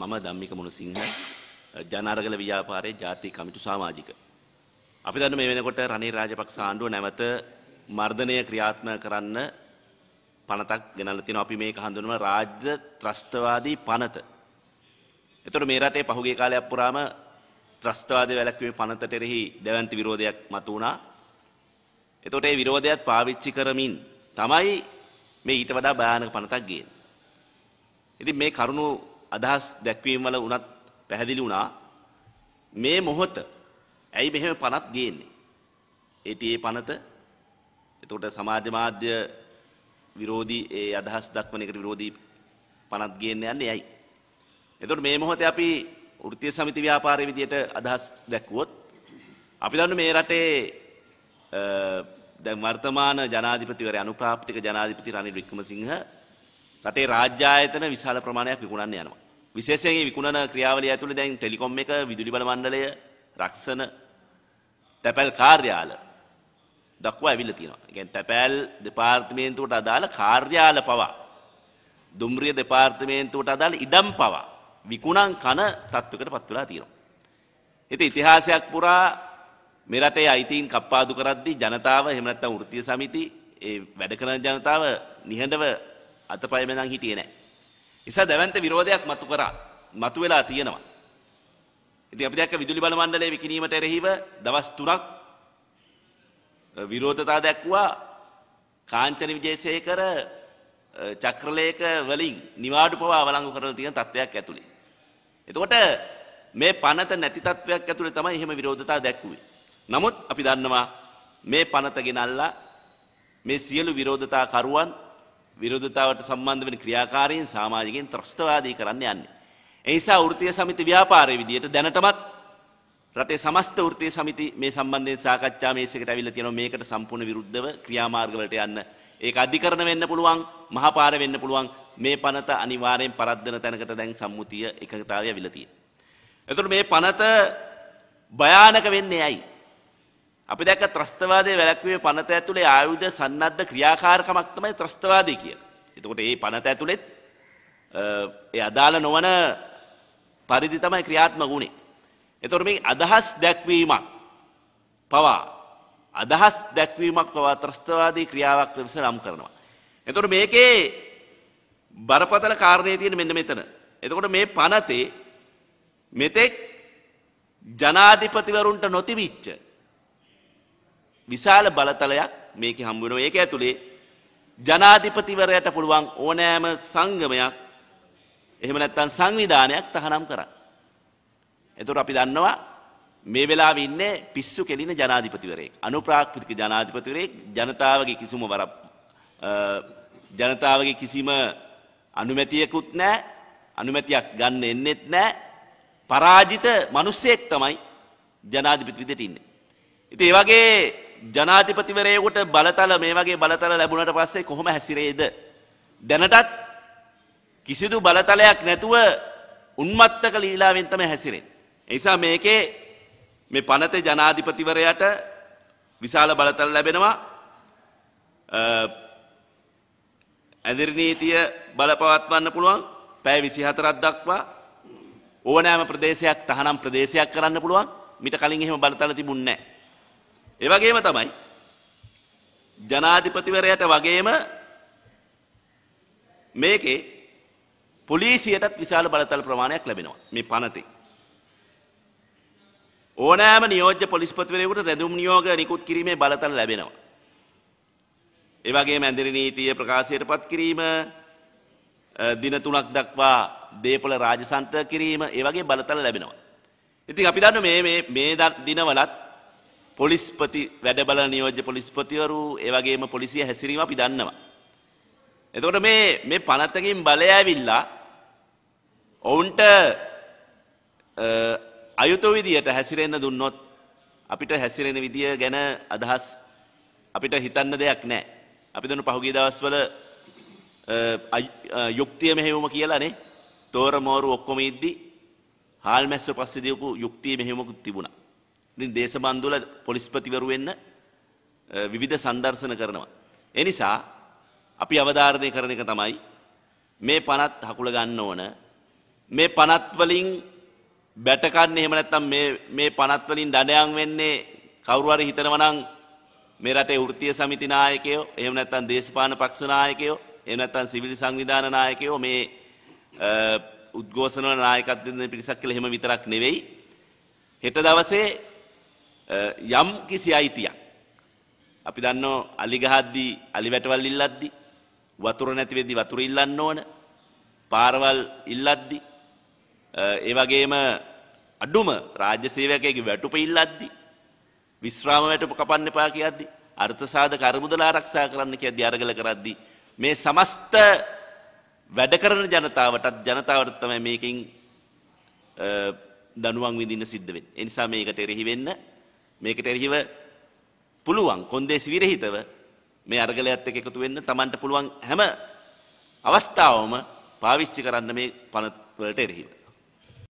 මම ධම්මික මොණසිංහ ජනාරගල ව්‍යාපාරයේ ජාතික කමිටු සමාජික. අපි දන්න මේ වෙනකොට රනිල් රාජපක්ෂ ආණ්ඩුව නැවත මර්ධනය ක්‍රියාත්මක කරන්න පනතක් ගෙනල්ලා තිනවා. අපි මේක හඳුන්වන රාජ්‍ය ත්‍රස්තවාදී පනත. එතකොට මේ රටේ පහුගිය කාලයක් පුරාම ත්‍රස්තවාදී වැළැක්වීමේ පනතට එරෙහි දැවැන්ත විරෝධයක් මතු වුණා. එතකොට ඒ විරෝධයත් පාවිච්චි කරමින් තමයි මේ ඊට වඩා භයානක පනතක් ගේන්නේ. ඉතින් මේ කරුණු අදහස් දැක්වීම වල උනත් පැහැදිලි වුණා මේ මොහොත ඇයි මෙහෙම පනත් ගේන්නේ ඒටඒ පනත එතකොට සමාජ මාධ්‍ය විරෝධී ඒ අදහස් දක්වන එකට විරෝධී පනත් ගේන්න යන්නේ ඇයි එතකොට මේ මොහොතේ අපි වෘත්තීය සමිති ව්‍යාපාරයේ විදියට අදහස් දැක්වුවොත් අපි දන්න මේ රටේ දැන් වර්තමාන ජනාධිපතිවරයා අනුප්‍රාප්තික ජනාධිපති රනිල් වික්‍රමසිංහ රටේ රාජ්‍ය ආයතන විශාල ප්‍රමාණයක් විකුණන්න යනවා විශේෂයෙන් මේ විකුණන ක්‍රියාවලිය ඇතුළේ දැන් ටෙලිකොම් එක විදුලි බල මණ්ඩලය රක්ෂණ තැපැල් කාර්යාල දක්වා ඇවිල්ලා තියෙනවා. ඒ කියන්නේ තැපැල් දෙපාර්තමේන්තුවට අදාළ කාර්යාල පවා දුම්රිය දෙපාර්තමේන්තුවට අදාළ ඉඩම් පවා විකුණන් කන තත්වයකට පත් වෙලා තියෙනවා. ඉතින් ඉතිහාසයක් පුරා මේ රටේ අයිතීන් කප්පාදු කරද්දී ජනතාව එහෙම නැත්නම් වෘත්තීය සමිති ඒ වැඩ කරන ජනතාව නිහඬව අතපය බඳන් හිටියේ නැහැ. නිසා දැවැන්ත විරෝධයක් මතු කරා මතු වෙලා තියෙනවා. ඉතින් අපි දැක්ක විදුලි බල මණ්ඩලයේ විකිණීමට එරෙහිව දවස් 3ක් විරෝධතා දැක්වුවා කාංචන විජේසේකර චක්‍රලේක වලින් නිවාඩු පවා අවලංගු කරලා තියෙන තත්වයක් ඇතුලේ. එතකොට මේ පනත නැති තත්වයක් ඇතුලේ තමයි එහෙම විරෝධතා දැක්ුවේ. නමුත් අපි දන්නවා මේ පනත ගෙනල්ලා මේ සියලු විරෝධතා කරුවන් විරෝධතාවට සම්බන්ධ වෙන ක්‍රියාකාරීන් සමාජයෙන් ත්‍රස්තවාදී කරන්න යන්නේ. එනිසා වෘත්තීය සමිති ව්‍යාපාරයේ විදියට දැනටමත් රටේ සමස්ත වෘත්තීය සමිති මේ සම්බන්ධයෙන් සාකච්ඡා මේසෙකට ඇවිල්ලා තියෙනවා මේකට සම්පූර්ණ විරුද්ධව ක්‍රියාමාර්ග වලට යන්න. ඒක අධිකරණ වෙන්න පුළුවන්, මහපාර වෙන්න පුළුවන්. මේ පනත අනිවාර්යෙන් පරද්දන තැනකට දැන් සම්මුතිය එකඟතාවය ඇවිල්ලා තියෙනවා. එතකොට මේ පනත භයානක වෙන්නේ ඇයි? අපි දැක ත්‍රස්තවාදය වැලැක්වේ පනත ඇතුළේ ආයුධ සන්නද්ධ ක්‍රියාකාරකමක් තමයි ත්‍රස්තවාදය කියල. එතකොට ඒ පනත ඇතුළෙත් අදාළ නොවන පරිදි තමයි ක්‍රියාත්ම ගුණේ. එතොට මේ අදහස් දැක්වීමක් පවා අදහස් දැක්වීමක් පවා ත්‍රස්තවාදී ක්‍රියාවක් ලෙස නම් කරනවා. එතොට මේකේ බරපතල කාරණය තියෙන මෙන්න මෙතන. එතකොට මේ පනතේ මෙතෙක් ජනාධිපතිවරුන්ට නොතිවිච්ච විශාල බලතලයක් මේක හම්බුණෝ ඒක ඇතුළේ ජනාධිපතිවරයට පුළුවන් ඕනෑම සංගමයක් එහෙම නැත්තන් සංවිධානයක් තහනම් කර. එතුර අපි දන්නවා මේ වෙලා ඉන්න පිස්සු කෙලින ජනාධිපතිවරේ අනුප්‍රාක්්‍රිතික ජනාධිපතිවරේ ජනතාවගේ කිසිම වර ජනතාවගේ කිසිම අනුමැතියකුත් නෑ අනුමැතියක් ගන්න එන්නෙත් නෑ පරාජිත මනුස්සයෙක් තමයි ජනාධිපති විදිට ඉන්න. ඉති ඒවගේ ජනාධිපතිවරයකුට බලතල මේ වගේ බලතල ලැබුණට පස්සේ කොහොම හැසිරේද. දැනටත් කිසිදු බලතලයක් නැතුව උන්මත්තක ලීලාවෙන්තම හැසිරෙන්. එනිසා මේකේ මේ පනත ජනාධිපතිවරයට විශාල බලතල ලැබෙනවා ඇදිරිනීතිය බලපවත්වන්න පුළුවන් පැෑ විසි හතරත් දක්වා ඕනෑම ප්‍රදේශයක් තහනම් ප්‍රදේශයක් කරන්න පුළුවන් මිට කලින් එහෙම බලතල තිබුන්නේ නැහැ. ඒවගේම තමයි. ජනාධිපතිවරයට වගේම මේකේ පොලිසියටත් විශාල බලතල් ප්‍රමාණයක් ලැබෙනවා මේ පනතේ. ඕනෑම නියෝජ්‍ය පොලිස්පතිවරයකුට රැදුම් නියෝග නිකුත් කිරීමේ බලතල් ලැබෙනවා. ඒවගේ මැදිරි නීතිය ප්‍රකාශයට පත් කිරීම දින තුනක් දක්වා දේපල රාජසන්ත කිරීම ඒවගේ බලතල ලැබෙනවා. ඉතින් අපි දන්න මේ දිනවලත් පොලිස්පති වැඩබල නියෝජ්‍ය පොලිස්පතිවරු ඒවගේම පොලිසිය හැසිරීම අපි දන්නවා. එතකොට මේ මේ පනත්තකින් බලය ඇවිල්ලා ඔවුන්ට අයුතු විදියට හැසිරෙන්න දුන්නොත් අපිට හැසිරෙන විදිය ගැන අදහස් අපිට හිතන්න දෙයක් නෑ. අපි දන පහුගිය දවස්වල යුක්තිය මෙහෙවුම කියලානේ තෝර මෝරු ඔක්කොම ඉද්දි හාල් මැස්ස පස්සෙදියපු යුක්තිය මෙහෙමකුත් තිබුණා. ඉතින් දේශබන්දුල පොලිස්පතිවරු වෙන්න විවිධ සංදර්ශන කරනවා. ඒ නිසා අපි අවධාරණය කරන එක තමයි මේ පනත් හකුල ගන්න ඕන. මේ පනත් වලින් බැට කන්නේ එහෙම නැත්නම් මේ මේ පනත් වලින් දඩයන් වෙන්නේ කවුරු හරි හිතනවා නම් මේ රටේ වෘත්තීය සමිති නායකයෝ එහෙම නැත්නම් දේශපාලන පක්ෂ නායකයෝ එහෙම නැත්නම් සිවිල් සංවිධාන නායකයෝ මේ උද්ඝෝෂණ වල නායකත්වයෙන් පිරිසක් කියලා එහෙම විතරක් නෙවෙයි හෙට දවසේ යම් කිසි අයිතියක්. අපි දන්නෝ අලිගහද්දී අලි වැටවල් ඉල්ලද්දි වතුර නැතිවෙදි වතුර ඉල්ලන්න ඕන පාරවල් ඉල්ලද්දි ඒ වගේම අඩුම රාජ්‍ය සේවකයගේ වැටුප ඉල්ලද්දි විශ්‍රාම වැටුප කපන්න එපා කියද්දි අර්ථසාධ කරමුදලා ආරක්ෂා කරන්න කියද්දි අරගල කරද්දි මේ සමස්ත වැඩ කරන ජනතාවටත් ජනතාවට තමයි මේකෙන් දනුවන් විඳින්න සිද්ධ වෙන්නේ. ඒ නිසා මේකට එරෙහි වෙන්න මේකට එරෙහිව පුළුවන් කොන්දේසි විරහිතව මේ අරගලයත් එක්ක එකතු වෙන්න Tamanට පුළුවන් හැම අවස්ථාවම පාවිච්චි කරන්න මේ පනත් වලට එරෙහිව